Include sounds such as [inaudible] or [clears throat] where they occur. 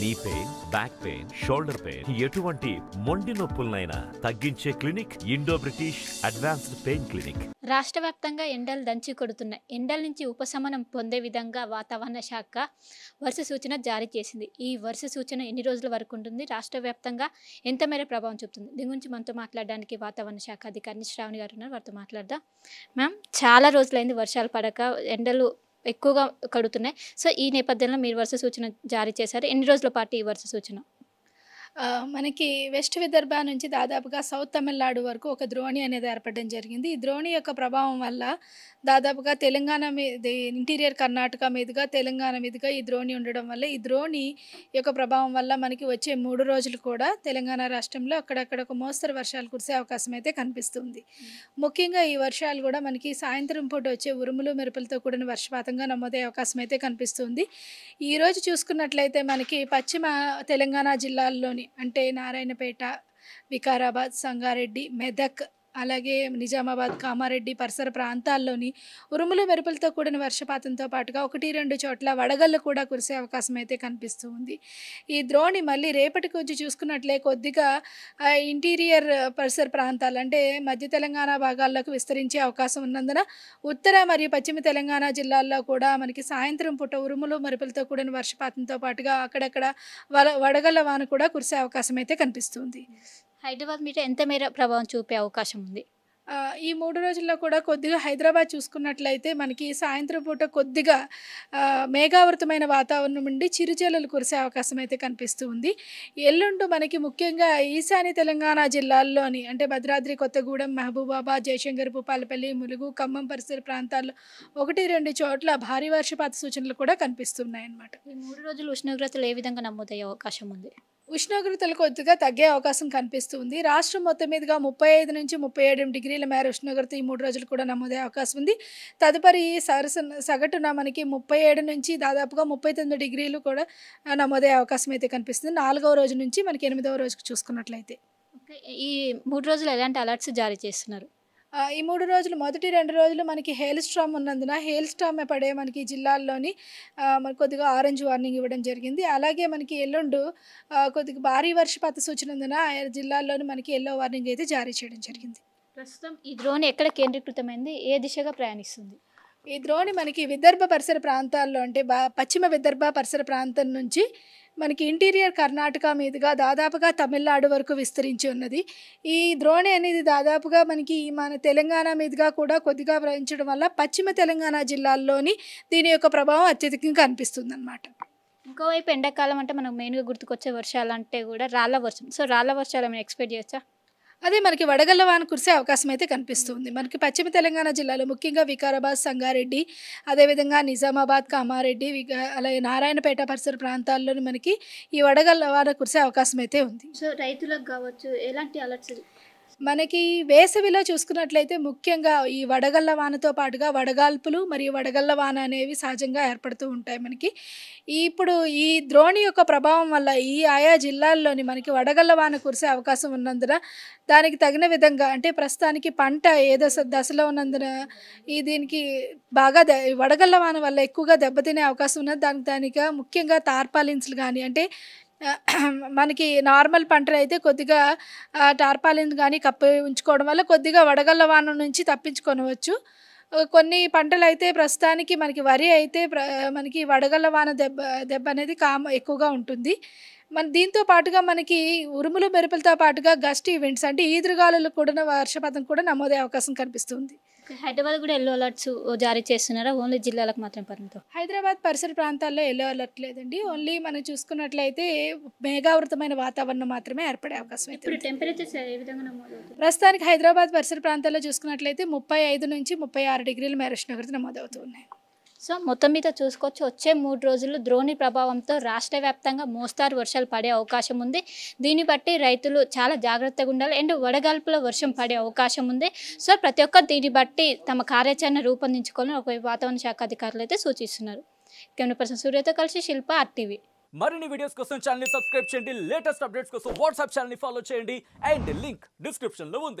నీ pain back pain shoulder pain ఎటువంటి మొండి నొప్పులనైనా తగ్గించే clinic Indo British advanced pain clinic రాష్ట్ర వ్యాప్తంగా ఎండలు దంచి కొడుతున్నాయి ఎండల నుంచి ఉపశమనం పొందే విధంగా వాతావరణ శాఖ వర్ష సూచన జారీ చేసింది ఈ వర్ష సూచన ఎన్ని రోజుల వరకు ఉంటుంది రాష్ట్ర వ్యాప్తంగా ఎంత మేర ప్రభావం చూపుతుంది దీని గురించి మనతో మాట్లాడడానికి వాతావరణ శాఖ అధికారిని శ్రావణి గారు ఉన్నారు వారితో మాట్లాడదాం మ్యామ్ చాలా రోజులైంది వర్షాలు పడక ఎండలు ఎక్కువగా కడుతున్నాయి సో ఈ నేపథ్యంలో మీరు వరుస సూచన జారీ చేశారు ఎన్ని రోజుల పాటు ఈ వరుస సూచన మనకి వెస్ట్ విదర్భ నుంచి దాదాపుగా సౌత్ తమిళనాడు వరకు ఒక ద్రోణి అనేది ఏర్పడడం జరిగింది ఈ ద్రోణి యొక్క ప్రభావం వల్ల దాదాపుగా తెలంగాణ మీద ఇంటీరియర్ కర్ణాటక మీదుగా తెలంగాణ మీదుగా ఈ ద్రోణి ఉండడం వల్ల ఈ ద్రోణి యొక్క ప్రభావం వల్ల మనకి వచ్చే మూడు రోజులు కూడా తెలంగాణ రాష్ట్రంలో అక్కడక్కడ ఒక మోస్తరు వర్షాలు కురిసే అవకాశం అయితే కనిపిస్తుంది ముఖ్యంగా ఈ వర్షాలు కూడా మనకి సాయంత్రం పూట వచ్చే ఉరుములు మెరుపులతో కూడిన వర్షపాతంగా నమోదయ్యే అవకాశం అయితే కనిపిస్తుంది ఈరోజు చూసుకున్నట్లయితే మనకి పశ్చిమ తెలంగాణ జిల్లాల్లోని అంటే నారాయణపేట వికారాబాద్ సంగారెడ్డి మెదక్ అలాగే నిజామాబాద్ కామారెడ్డి పరిసర ప్రాంతాల్లోని ఉరుములు మెరుపులతో కూడిన వర్షపాతంతో పాటుగా ఒకటి రెండు చోట్ల వడగళ్ళు కూడా కురిసే అవకాశం అయితే కనిపిస్తూ ఉంది ఈ ద్రోణి మళ్ళీ రేపటి కొంచెం చూసుకున్నట్లే కొద్దిగా ఇంటీరియర్ పరిసర ప్రాంతాలు అంటే మధ్య తెలంగాణ భాగాల్లోకి విస్తరించే అవకాశం ఉన్నందున ఉత్తర మరియు పశ్చిమ తెలంగాణ జిల్లాల్లో కూడా మనకి సాయంత్రం పూట ఉరుములు మెరుపులతో కూడిన వర్షపాతంతో పాటుగా అక్కడక్కడ వడగళ్ళ వాన కూడా కురిసే అవకాశం అయితే కనిపిస్తుంది హైదరాబాద్ మీద ఎంత మేర ప్రభావం చూపే అవకాశం ఉంది ఈ మూడు రోజుల్లో కూడా కొద్దిగా హైదరాబాద్ చూసుకున్నట్లయితే మనకి సాయంత్రం పూట కొద్దిగా మేఘావృతమైన వాతావరణం నుండి చిరుజల్లులు కురిసే అవకాశం అయితే కనిపిస్తూ ఉంది ఎల్లుండు మనకి ముఖ్యంగా ఈశాన్య తెలంగాణ జిల్లాల్లోని అంటే భద్రాద్రి కొత్తగూడెం మహబూబాబాద్ జయశంకర్ భూపాలపల్లి ములుగు ఖమ్మం పరిసర ప్రాంతాల్లో ఒకటి రెండు చోట్ల భారీ వర్షపాత సూచనలు కూడా కనిపిస్తున్నాయన్నమాట ఈ మూడు రోజులు ఉష్ణోగ్రతలు ఏ విధంగా నమోదయ్యే అవకాశం ఉంది ఉష్ణోగ్రతలు కొద్దిగా తగ్గే అవకాశం కనిపిస్తుంది రాష్ట్రం మొత్తం మీదుగా ముప్పై ఐదు నుంచి ముప్పై ఏడు డిగ్రీల మేర ఉష్ణోగ్రత ఈ మూడు రోజులు కూడా నమోదే అవకాశం ఉంది తదుపరి సరస సగటున మనకి ముప్పై ఏడు నుంచి దాదాపుగా ముప్పై తొమ్మిది డిగ్రీలు కూడా నమోదే అవకాశం అయితే కనిపిస్తుంది నాలుగవ రోజు నుంచి మనకి ఎనిమిదవ రోజుకు చూసుకున్నట్లయితే ఈ మూడు రోజులు ఎలాంటి అలర్ట్స్ జారీ చేస్తున్నారు ఈ మూడు రోజులు మొదటి రెండు రోజులు మనకి హెయిల్ స్ట్రామ్ ఉన్నందున హెయిల్ స్ట్రామ్ పడే మనకి జిల్లాల్లోని మనకు కొద్దిగా ఆరెంజ్ వార్నింగ్ ఇవ్వడం జరిగింది అలాగే మనకి ఎల్లుండు కొద్దిగా భారీ వర్షపాత సూచనందున ఆయా జిల్లాల్లోని మనకి ఎల్లో వార్నింగ్ అయితే జారీ చేయడం జరిగింది ప్రస్తుతం ఈ డ్రోన్ ఎక్కడ కేంద్రీకృతమైంది ఏ దిశగా ప్రయాణిస్తుంది ఈ ద్రోణి మనకి విదర్భ పరిసర ప్రాంతాల్లో అంటే పశ్చిమ విదర్భ పరిసర ప్రాంతం నుంచి మనకి ఇంటీరియర్ కర్ణాటక మీదుగా దాదాపుగా తమిళనాడు వరకు విస్తరించి ఉన్నది ఈ ద్రోణి అనేది దాదాపుగా మనకి మన తెలంగాణ మీదుగా కూడా కొద్దిగా ప్రవహించడం వల్ల పశ్చిమ తెలంగాణ జిల్లాల్లోని దీని యొక్క ప్రభావం అత్యధికంగా కనిపిస్తుంది అనమాట ఇంకోవైపు ఎండాకాలం అంటే మనకు మెయిన్గా గుర్తుకొచ్చే వర్షాలు అంటే కూడా రాళ్ళ వర్షం సో రాళ్ళ వర్షాలు ఏమైనా ఎక్స్పెక్ట్ చేయొచ్చా అదే మనకి వడగళ్ల వాన కురిసే అవకాశం అయితే కనిపిస్తుంది మనకి పశ్చిమ తెలంగాణ జిల్లాలో ముఖ్యంగా వికారాబాద్ సంగారెడ్డి అదేవిధంగా నిజామాబాద్ కామారెడ్డి అలాగే నారాయణపేట పరిసర ప్రాంతాల్లోని మనకి ఈ వడగళ్ళ వాన కురిసే అవకాశం అయితే ఉంది సో రైతులకు కావచ్చు ఎలాంటి అలర్ట్స్ మనకి వేసవిలో చూసుకున్నట్లయితే ముఖ్యంగా ఈ వడగళ్ళ వానతో పాటుగా వడగాల్పులు మరియు వడగళ్ళ వాన అనేవి సహజంగా ఏర్పడుతూ ఉంటాయి మనకి ఇప్పుడు ఈ ద్రోణి యొక్క ప్రభావం వల్ల ఈ ఆయా జిల్లాల్లోని మనకి వడగళ్ళ వాన కురిసే అవకాశం ఉన్నందున దానికి తగిన విధంగా అంటే ప్రస్తుతానికి పంట ఏ దశ దశలో ఉన్నందున ఈ దీనికి బాగా వడగళ్ళ వాన వల్ల ఎక్కువగా దెబ్బతినే అవకాశం ఉన్నది దానికి దానిగా ముఖ్యంగా తార్పాలిన్స్లు కానీ అంటే [clears throat] మనకి నార్మల్ పంటలు అయితే కొద్దిగా టార్పాలిన్ కానీ కప్పి ఉంచుకోవడం వల్ల కొద్దిగా వడగళ్ళ వాన నుంచి తప్పించుకొనవచ్చు కొన్ని పంటలు అయితే ప్రస్తుతానికి మనకి వరి అయితే మనకి వడగళ్ళ వాన దెబ్బ దెబ్బ అనేది కామ ఎక్కువగా ఉంటుంది మన దీంతో పాటుగా మనకి ఉరుములు మెరుపులతో పాటుగా గస్ట్ ఈవెంట్స్ అంటే ఈదురుగాలు కూడిన వర్షపాతం కూడా నమోదే అవకాశం కనిపిస్తుంది హైదరాబాద్ కూడా ఎల్లో అలర్ట్స్ జారీ చేస్తున్నారా ఓన్లీ జిల్లాలకు మాత్రం పరిమితం హైదరాబాద్ పరిసర ప్రాంతాల్లో ఎల్లో అలర్ట్ లేదండి ఓన్లీ మనం చూసుకున్నట్లయితే మేఘావృతమైన వాతావరణం మాత్రమే ఏర్పడే అవకాశం అయితే ప్రస్తుతానికి హైదరాబాద్ పరిసర ప్రాంతాల్లో చూసుకున్నట్లయితే ముప్పై ఐదు నుంచి ముప్పై ఆరు డిగ్రీల మేర ఉష్ణోగ్రత నమోదవుతున్నాయి సో మొత్తం మీద చూసుకోవచ్చు వచ్చే మూడు రోజులు ద్రోణి ప్రభావంతో రాష్ట్ర వ్యాప్తంగా మోస్తారు వర్షాలు పడే అవకాశం ఉంది దీన్ని బట్టి రైతులు చాలా జాగ్రత్తగా ఉండాలి అండ్ వడగాల్పులో వర్షం పడే అవకాశం ఉంది సో ప్రతి ఒక్కరు దీన్ని బట్టి తమ కార్యాచరణ రూపొందించుకోవాలని ఒక వాతావరణ శాఖ అధికారులు అయితే సూచిస్తున్నారు కెమెరా పర్సన్ సూర్యతో కలిసి శిల్ప ఆర్టీవీ మరిన్ని వీడియోస్ కోసం ఛానల్ సబ్స్క్రైబ్ చేయండి లేటెస్ట్ అప్డేట్స్ కోసం వాట్సాప్ ఛానల్ ఫాలో చేయండి అండ్ లింక్ డిస్క్రిప్షన్లో ఉంది